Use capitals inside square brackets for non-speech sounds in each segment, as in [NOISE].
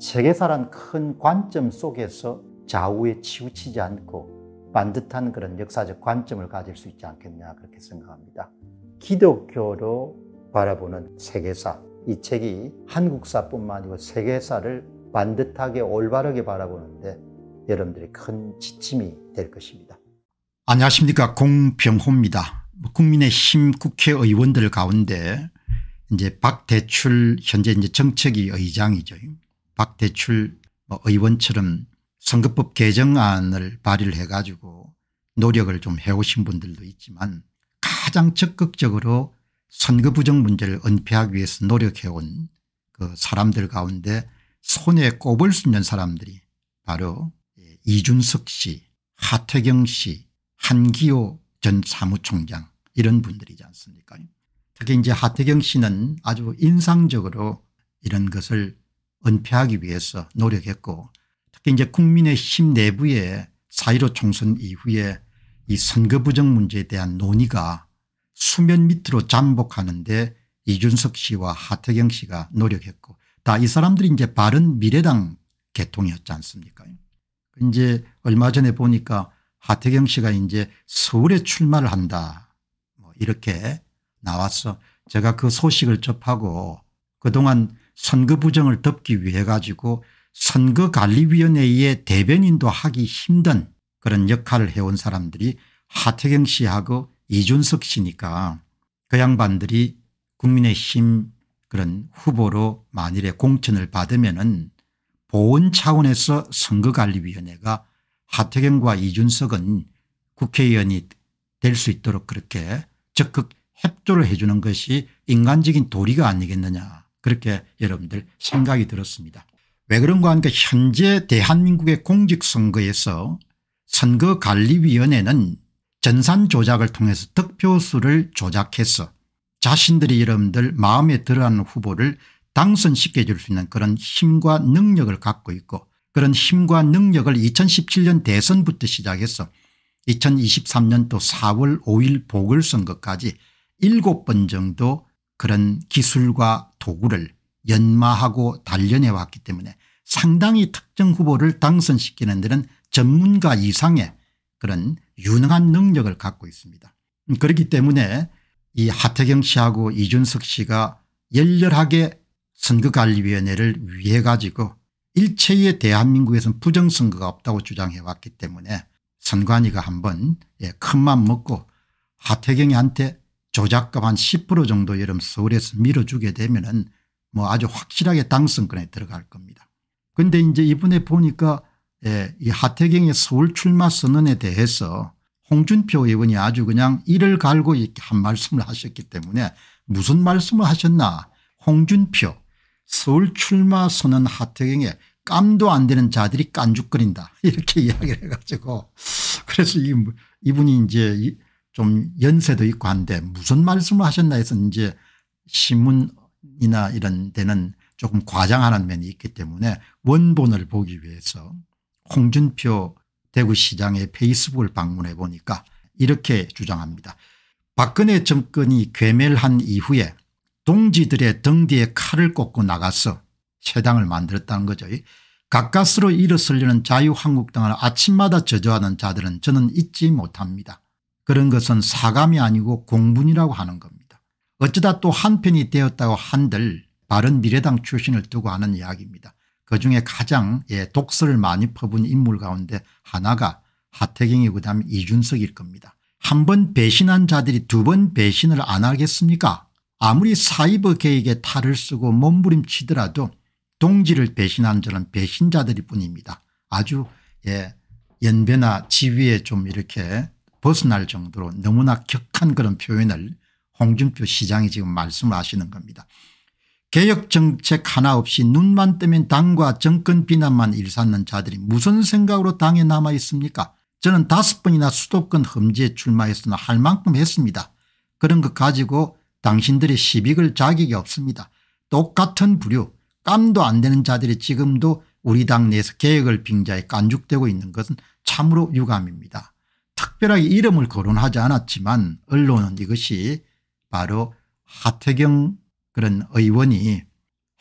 세계사란 큰 관점 속에서 좌우에 치우치지 않고 반듯한 그런 역사적 관점을 가질 수 있지 않겠냐 그렇게 생각합니다. 기독교로 바라보는 세계사 이 책이 한국사뿐만 아니고 세계사를 반듯하게 올바르게 바라보는데 여러분들이 큰 지침이 될 것입니다. 안녕하십니까 공병호입니다. 국민의힘 국회의원들 가운데 이제 박대출 현재 이제 정책위 의장이죠. 박대출 뭐 의원처럼 선거법 개정안을 발의를 해가지고 노력을 좀 해오신 분들도 있지만 가장 적극적으로 선거 부정 문제를 은폐하기 위해서 노력해온 그 사람들 가운데 손에 꼽을 수 있는 사람들이 바로 예, 이준석 씨 하태경 씨 한기호 전 사무총장 이런 분들이지 않습니까 특히 이제 하태경 씨는 아주 인상적으로 이런 것을 은폐하기 위해서 노력했고 특히 이제 국민의힘 내부에 4 1 5 총선 이후에 이 선거 부정 문제에 대한 논의가 수면 밑으로 잠복하는데 이준석 씨와 하태경 씨가 노력했고 다 이 사람들이 이제 바른 미래당 계통이었지 않습니까 이제 얼마 전에 보니까 하태경 씨가 이제 서울에 출마를 한다 뭐 이렇게 나와서 제가 그 소식을 접하고 그동안 선거 부정을 덮기 위해 가지고 선거관리위원회의 대변인도 하기 힘든 그런 역할을 해온 사람들이 하태경 씨하고 이준석 씨니까 그 양반들이 국민의힘 그런 후보로 만일에 공천을 받으면 은보은 차원에서 선거관리위원회가 하태경과 이준석은 국회의원이 될 수 있도록 그렇게 적극 협조를 해 주는 것이 인간적인 도리가 아니겠느냐 그렇게 여러분들 생각이 들었습니다. 왜 그런가 하니까 현재 대한민국의 공직선거에서 선거관리위원회는 전산 조작을 통해서 득표수를 조작해서 자신들이 여러분들 마음에 들어하는 후보를 당선시켜 줄 수 있는 그런 힘과 능력을 갖고 있고 그런 힘과 능력을 2017년 대선부터 시작해서 2023년도 4월 5일 보궐선거까지 7번 정도 그런 기술과 도구를 연마하고 단련해 왔기 때문에 상당히 특정 후보를 당선시키는 데는 전문가 이상의 그런 유능한 능력을 갖고 있습니다. 음, 그렇기 때문에 이 하태경 씨하고 이준석 씨가 열렬하게 선거관리위원회를 위해 가지고 일체의 대한민국에선 부정선거가 없다고 주장해 왔기 때문에 선관위가 한번 예, 큰맘 먹고 하태경이한테 조작값 한 10% 정도 여름 서울에서 밀어주게 되면은 뭐 아주 확실하게 당선권에 들어갈 겁니다. 근데 이제 이번에 보니까 예, 이 하태경의 서울 출마 선언에 대해서 홍준표 의원이 아주 그냥 이를 갈고 이렇게 한 말씀을 하셨기 때문에 무슨 말씀을 하셨나 홍준표 서울 출마 선언 하태경에 깜도 안 되는 자들이 깐죽거린다 [LAUGHS] 이렇게 이야기를 해가지고 그래서 이, 분이 이제 좀 연세도 있고 한데 무슨 말씀을 하셨나 해서 이제 신문이나 이런 데는 조금 과장하는 면이 있기 때문에 원본을 보기 위해서 홍준표 대구시장의 페이스북을 방문해 보니까 이렇게 주장합니다. 박근혜 정권이 괴멸한 이후에 동지들의 등 뒤에 칼을 꽂고 나가서 세당을 만들었다는 거죠. 가까스로 일어서려는 자유한국당을 아침마다 저주하는 자들은 저는 잊지 못합니다. 그런 것은 사감이 아니고 공분이라고 하는 겁니다. 어쩌다 또 한편이 되었다고 한들 바른미래당 출신을 두고 하는 이야기입니다. 그중에 가장 예, 독설를 많이 퍼본 인물 가운데 하나가 하태경이고 다음 이준석일 겁니다. 한 번 배신한 자들이 두 번 배신을 안 하겠습니까 아무리 사이버 계획에 탈을 쓰고 몸부림치더라도 동지를 배신한 저는 배신자들이 뿐입니다. 아주 예, 연배나 지위에 좀 이렇게 벗어날 정도로 너무나 격한 그런 표현을 홍준표 시장이 지금 말씀을 하시는 겁니다. 개혁 정책 하나 없이 눈만 뜨면 당과 정권 비난만 일삼는 자들이 무슨 생각으로 당에 남아 있습니까 저는 다섯 번이나 수도권 험지에 출마했으나 할 만큼 했습니다. 그런 것 가지고 당신들의 시비글 자격이 없습니다. 똑같은 부류 깜도 안 되는 자들이 지금도 우리 당 내에서 개혁을 빙자해 깐죽대고 있는 것은 참으로 유감입니다. 특별하게 이름을 거론하지 않았지만 언론은 이것이 바로 하태경 그런 의원이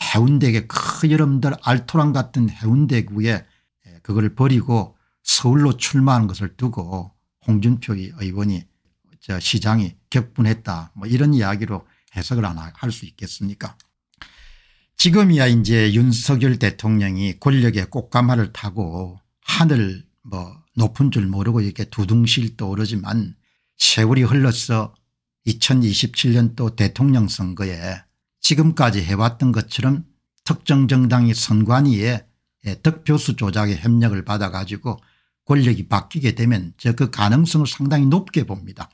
해운대의 큰 여러분들 알토란 같은 해운대구에 예, 그걸 버리고 서울로 출마하는 것을 두고 홍준표 의원이 저 시장이 격분했다 뭐 이런 이야기로 해석을 하나 할 수 있겠습니까 지금이야 이제 윤석열 대통령이 권력의 꽃가마를 타고 하늘 뭐 높은 줄 모르고 이렇게 두둥실 떠오르지만 세월이 흘러서 2027년도 대통령 선거에 지금까지 해왔던 것처럼 특정 정당이 선관위에 예, 득표수 조작의 협력을 받아 가지고 권력이 바뀌게 되면 저 그 가능성을 상당히 높게 봅니다.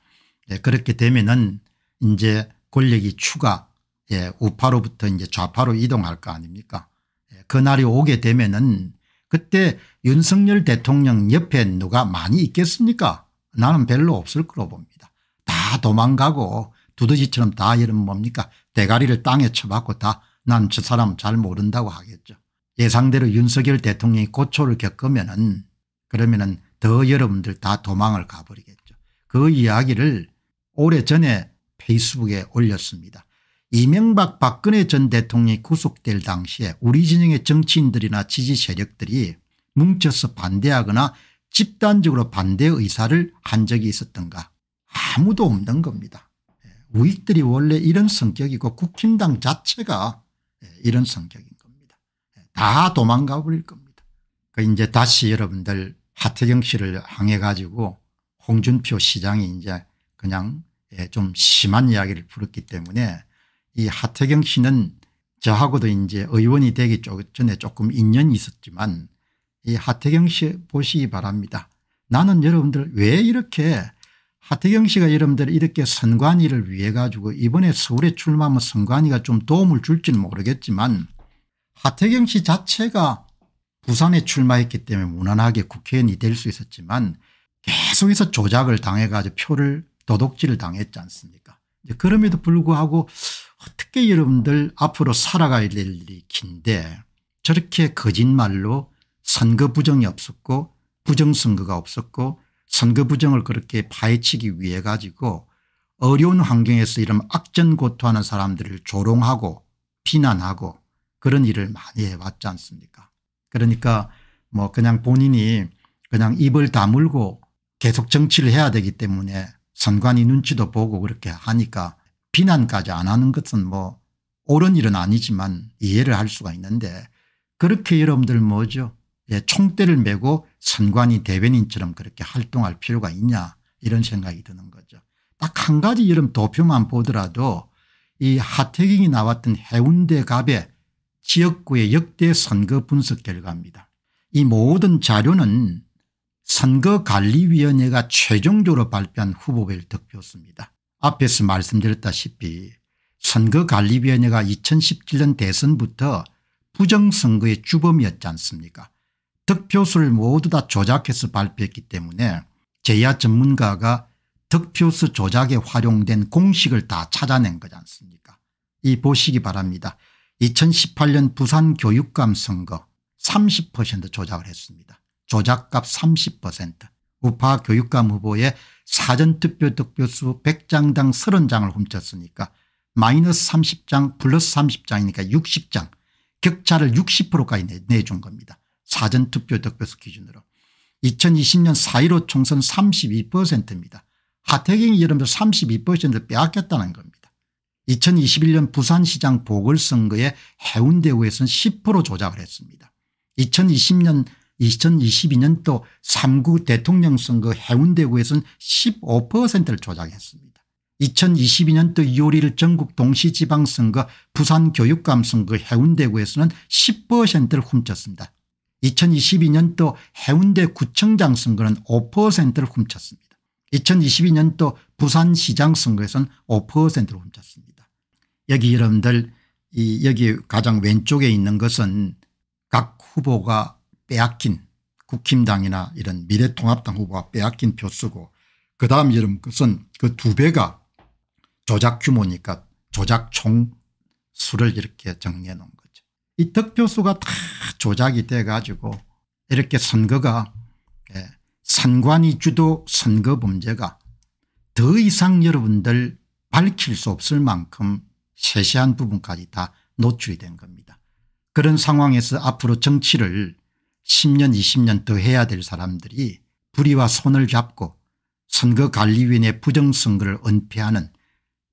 예, 그렇게 되면은 이제 권력이 추가 예, 우파로부터 이제 좌파로 이동할 거 아닙니까 그날이 오게 되면은 그때 윤석열 대통령 옆에 누가 많이 있겠습니까 나는 별로 없을 거로 봅니다. 다 도망가고 두더지처럼 다 이런 뭡니까 대가리를 땅에 쳐박고 다 난 저 사람 잘 모른다고 하겠죠. 예상대로 윤석열 대통령이 고초를 겪으면 은 그러면 은더 여러분들 다 도망을 가버리겠죠. 그 이야기를 오래전에 페이스북에 올렸습니다. 이명박 박근혜 전 대통령이 구속될 당시에 우리 진영의 정치인들이나 지지 세력들이 뭉쳐서 반대하거나 집단적으로 반대 의사를 한 적이 있었던가 아무도 없는 겁니다. 예, 우익들이 원래 이런 성격이고 국힘당 자체가 예, 이런 성격인 겁니다. 예, 다 도망가 버릴 겁니다. 그 이제 다시 여러분들 하태경 씨를 항해 가지고 홍준표 시장이 이제 그냥 좀 심한 이야기를 부렸기 때문에 이 하태경 씨는 저하고도 이제 의원이 되기 전에 조금 인연이 있었지만 이 하태경 씨 보시기 바랍니다. 나는 여러분들 왜 이렇게 하태경 씨가 여러분들 이렇게 선관위를 위해 가지고 이번에 서울에 출마하면 선관위가 좀 도움을 줄지는 모르겠지만 하태경 씨 자체가 부산에 출마했기 때문에 무난하게 국회의원이 될 수 있었지만 계속해서 조작을 당해 가지고 표를 도둑질을 당했지 않습니까 그럼에도 불구하고 어떻게 여러분들 앞으로 살아가야 될 일이 긴데 저렇게 거짓말로 선거 부정이 없었고 부정선거가 없었고 선거 부정을 그렇게 파헤치기 위해 가지고 어려운 환경에서 이런 악전고토하는 사람들을 조롱하고 비난하고 그런 일을 많이 해왔지 않습니까 그러니까 뭐 그냥 본인이 그냥 입을 다물고 계속 정치를 해야 되기 때문에 선관위 눈치도 보고 그렇게 하니까 비난까지 안 하는 것은 뭐 옳은 일은 아니지만 이해를 할 수가 있는데 그렇게 여러분들 뭐죠 예, 총대를 메고 선관위 대변인처럼 그렇게 활동할 필요가 있냐 이런 생각이 드는 거죠. 딱 한 가지 이름 도표만 보더라도 이 하태경이 나왔던 해운대 갑의 지역구의 역대 선거 분석 결과입니다. 이 모든 자료는 선거관리위원회가 최종적으로 발표한 후보별 득표수입니다. 앞에서 말씀드렸다시피 선거관리위원회가 2017년 대선부터 부정선거의 주범이었지 않습니까 득표수를 모두 다 조작해서 발표했기 때문에 제야 전문가가 득표수 조작에 활용된 공식을 다 찾아낸 거지 않습니까 이 보시기 바랍니다. 2018년 부산교육감 선거 30% 조작을 했습니다. 조작값 30% 우파 교육감 후보의 사전투표 득표수 100장당 30장을 훔쳤으니까 마이너스 30장 플러스 30장이니까 60장 격차를 60%까지 내준 겁니다. 사전투표 득표수 기준으로. 2020년 4.15 총선 32%입니다. 하태경이 여러분들 3 2 빼앗겼다는 겁니다. 2021년 부산시장 보궐선거에 해운대구에서는 10% 조작을 했습니다. 2020년 2022년도 3구 대통령 선거 해운대구에서는 15%를 조작했습니다. 2022년도 2월 1일 전국 동시지방선거 부산교육감 선거 해운대구에서는 10%를 훔쳤습니다. 2022년도 해운대 구청장 선거는 5%를 훔쳤습니다. 2022년도 부산시장 선거에서는 5%를 훔쳤습니다. 여기 여러분들 이 여기 가장 왼쪽에 있는 것은 각 후보가 빼앗긴 국힘당이나 이런 미래통합당 후보가 빼앗긴 표수고 그다음 여름 것은 그 두 배가 조작 규모니까 조작 총 수를 이렇게 정리해 놓은 거죠. 이 득표수가 다 조작이 돼 가지고 이렇게 선거가 예, 선관위 주도 선거 범죄가 더 이상 여러분들 밝힐 수 없을 만큼 세세한 부분까지 다 노출이 된 겁니다. 그런 상황에서 앞으로 정치를 10년 20년 더 해야 될 사람들이 불의와 손을 잡고 선거관리위원회 부정선거를 은폐하는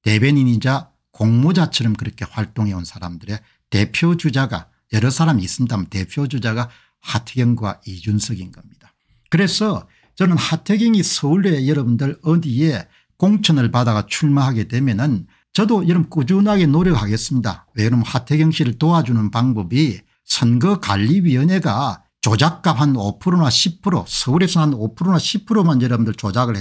대변인이자 공모자처럼 그렇게 활동해 온 사람들의 대표주자가 여러 사람이 있습니다만 대표주자가 하태경과 이준석인 겁니다. 그래서 저는 하태경이 서울에 여러분들 어디에 공천을 받아가 출마하게 되면 은 저도 여러분 꾸준하게 노력하겠습니다. 왜냐하면 하태경 씨를 도와주는 방법이 선거관리위원회가 조작값 한 5%나 10% 서울에서 한 5%나 10%만 여러분들 조작을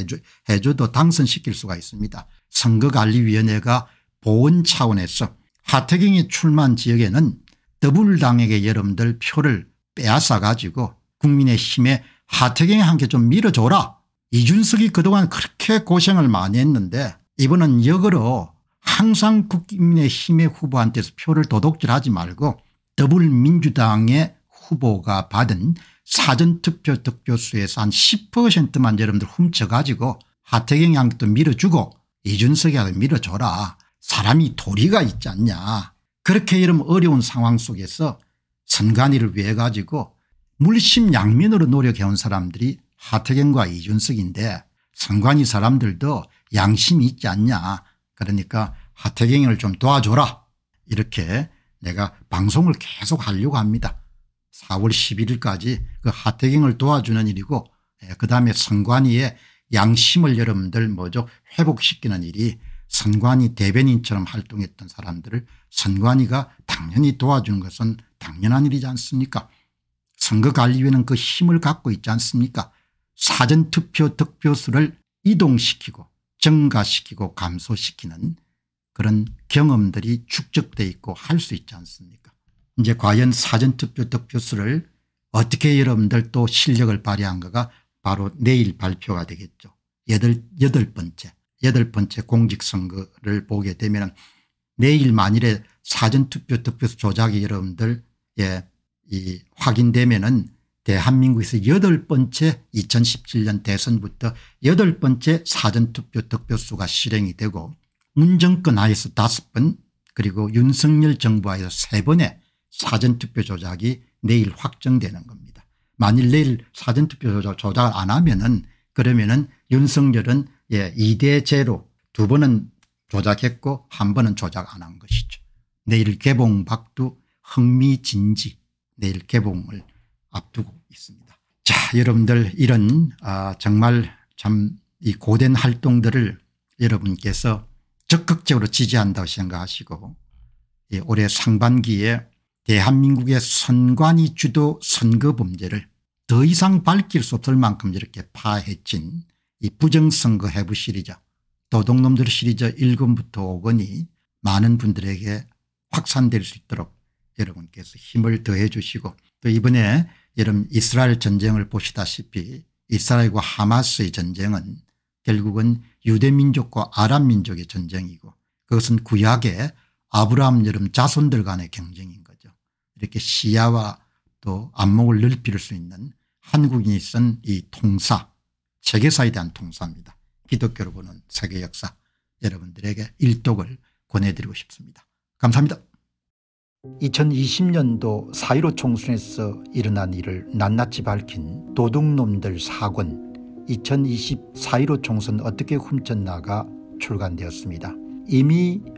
해줘, 도 당선시킬 수가 있습니다. 선거관리위원회가 보은 차원에서 하태경이 출마한 지역에는 더불당에게 여러분들 표를 빼앗아 가지고 국민의힘에 하태경이 함께 좀 밀어줘라. 이준석이 그동안 그렇게 고생을 많이 했는데 이번은 역으로 항상 국민의힘의 후보한테서 표를 도둑질하지 말고 더불민주당의 후보가 받은 사전투표 득표수에서 한 10%만 여러분들 훔쳐가지고 하태경 양도 밀어주고 이준석이라도 밀어줘라. 사람이 도리가 있지 않냐. 그렇게 이런 어려운 상황 속에서 선관위를 위해 가지고 물심양면으로 노력해온 사람들이 하태경과 이준석인데 선관위 사람들도 양심이 있지 않냐. 그러니까 하태경을 좀 도와줘라. 이렇게 내가 방송을 계속 하려고 합니다. 4월 11일까지 그 하태경을 도와주는 일이고 예, 그다음에 선관위에 양심을 여러분들 뭐죠 회복시키는 일이 선관위 대변인처럼 활동했던 사람들을 선관위가 당연히 도와주는 것은 당연한 일이지 않습니까 선거관리위는 그 힘을 갖고 있지 않습니까 사전투표 득표수를 이동시키고 증가시키고 감소시키는 그런 경험들이 축적돼 있고 할 수 있지 않습니까 이제 과연 사전투표 득표수를 어떻게 여러분들 또 실력을 발휘한가가 바로 내일 발표가 되겠죠. 여덟, 여덟 번째, 여덟 번째 공직선거를 보게 되면 내일 만일에 사전투표 득표수 조작이 여러분들 예, 이 확인되면은 대한민국에서 여덟 번째 2017년 대선부터 여덟 번째 사전투표 득표수가 실행이 되고 문정권 하에서 다섯 번 그리고 윤석열 정부 하에서 세 번의 사전투표 조작이 내일 확정되는 겁니다. 만일 내일 사전투표 조작, 조작을 안 하면은 그러면은 윤석열은 예, 2대 제로 두 번은 조작했고 한 번은 조작 안 한 것이죠. 내일 개봉 박두 흥미진지 내일 개봉을 앞두고 있습니다. 자 여러분들 이런 아, 정말 참 이 고된 활동들을 여러분께서 적극적으로 지지한다고 생각하시고 예, 올해 상반기에 대한민국의 선관위 주도 선거 범죄를 더 이상 밝힐 수 없을 만큼 이렇게 파헤친 이 부정선거 해부 시리즈 도둑놈들 시리즈 1권부터 5권이 많은 분들에게 확산될 수 있도록 여러분께서 힘을 더해 주시고 또 이번에 여러분 이스라엘 전쟁을 보시다시피 이스라엘과 하마스의 전쟁은 결국은 유대민족과 아랍민족의 전쟁이고 그것은 구약의 아브라함 여름 자손들 간의 경쟁인 거죠. 이렇게 시야와 또 안목을 넓힐 수 있는 한국인이 쓴 이 통사 세계사에 대한 통사입니다. 기독교로 보는 세계 역사 여러분들에게 일독을 권해드리고 싶습니다. 감사합니다. 2020년도 4.15 총선에서 일어난 일을 낱낱이 밝힌 도둑놈들 사권 2020 4.15 총선 어떻게 훔쳤나가 출간되었습니다. 이미